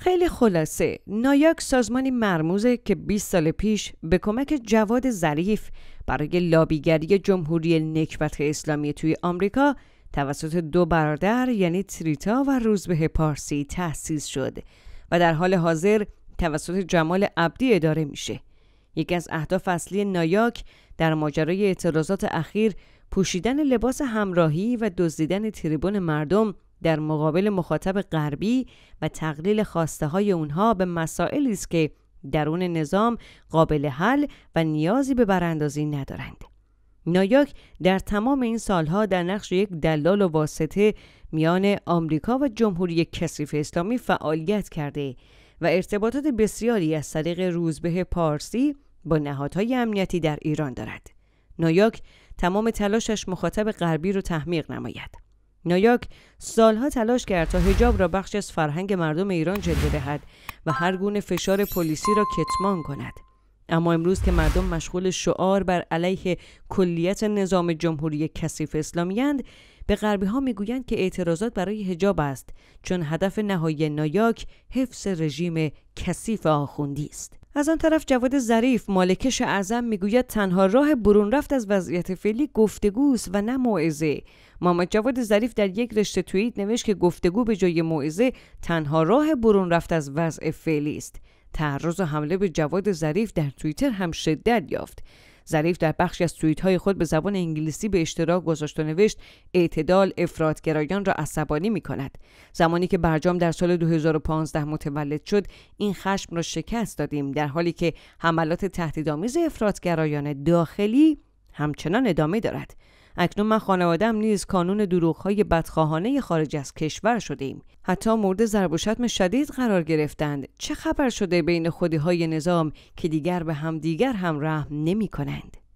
خیلی خلاصه نایاک سازمانی مرموزه که 20 سال پیش به کمک جواد ظریف برای لابیگری جمهوری نکبت اسلامی توی آمریکا توسط دو برادر یعنی تریتا و روزبه پارسی تأسیس شد و در حال حاضر توسط جمال عبدی اداره میشه. یکی از اهداف اصلی نایاک در ماجرای اعتراضات اخیر پوشیدن لباس همراهی و دزدیدن تریبون مردم در مقابل مخاطب غربی و تقلیل خواسته های اونها به مسائلی است که درون نظام قابل حل و نیازی به براندازی ندارند. نایاک در تمام این سالها در نقش یک دلال و واسطه میان آمریکا و جمهوری کسیف اسلامی فعالیت کرده و ارتباطات بسیاری از طریق روزبه پارسی با نهادهای امنیتی در ایران دارد. نایاک تمام تلاشش مخاطب غربی رو تحمیق نماید. نایاک سالها تلاش کرد تا هجاب را بخش از فرهنگ مردم ایران جلوه دهد و هر گونه فشار پلیسی را کتمان کند اما امروز که مردم مشغول شعار بر علیه کلیت نظام جمهوری کثیف اسلامیاند به غربی ها میگویند که اعتراضات برای هجاب است چون هدف نهایی نایاک حفظ رژیم کثیف آخوندی است از آن طرف جواد ظریف مالکش اعظم میگوید تنها راه برون رفت از وضعیت فعلی گفتگوست و نه موعظه محمد جواد ظریف در یک رشته توییت نوشت که گفتگو به جای موعظه تنها راه برون رفت از وضع فعلی است تعرض و حمله به جواد ظریف در توییتر هم شدت یافت ظریف در بخشی از های خود به زبان انگلیسی به اشتراک گذاشت و نوشت اعتدال گرایان را عصبانی می کند. زمانی که برجام در سال 2015 متولد شد این خشم را شکست دادیم در حالی که حملات تهدیدآمیز افرادگرایان داخلی همچنان ادامه دارد اکنون من خانوادم نیز کانون دروغهای بدخواهانه خارج از کشور شده ایم. حتی مورد ضرب و شتم شدید قرار گرفتند. چه خبر شده بین خودی های نظام که دیگر به همدیگر هم رحم نمی کنند؟